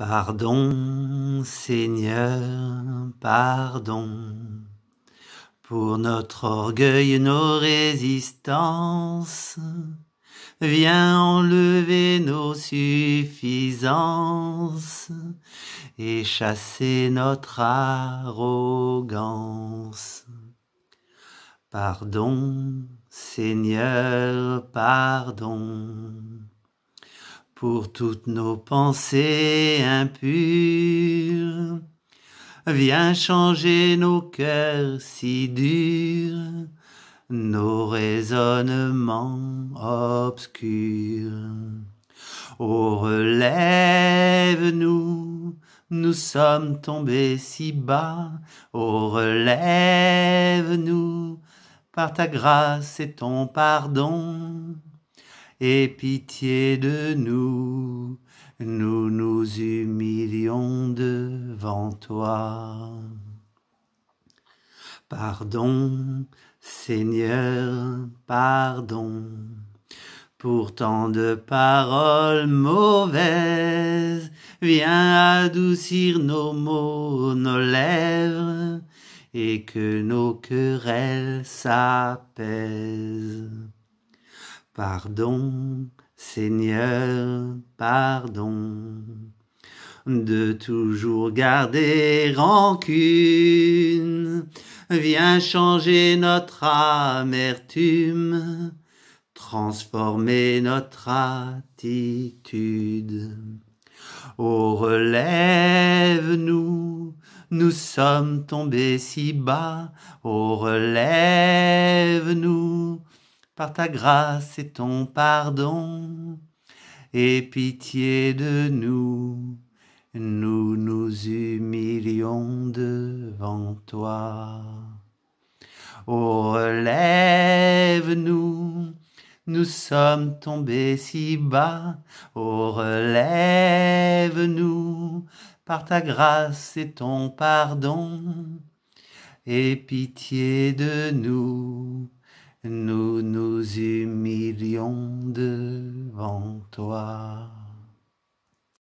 Pardon, Seigneur, pardon, pour notre orgueil et nos résistances. Viens enlever nos suffisances et chasser notre arrogance. Pardon, Seigneur, pardon pour toutes nos pensées impures. Viens changer nos cœurs si durs, nos raisonnements obscurs. Oh, relève-nous, nous sommes tombés si bas, oh, relève-nous, par ta grâce et ton pardon aie pitié de nous, nous nous humilions devant toi. Pardon, Seigneur, pardon, pour tant de paroles mauvaises, viens adoucir nos mots, nos lèvres, et que nos querelles s'apaisent. Pardon, Seigneur, pardon de toujours garder rancune. Viens changer notre amertume, transformer notre attitude. Oh, relève-nous, nous sommes tombés si bas. Oh, relève-nous par ta grâce et ton pardon. Et pitié de nous, nous nous humilions devant toi. Oh, relève-nous, nous sommes tombés si bas. Oh, relève-nous, par ta grâce et ton pardon. Et pitié de nous, nous nous humilions devant toi.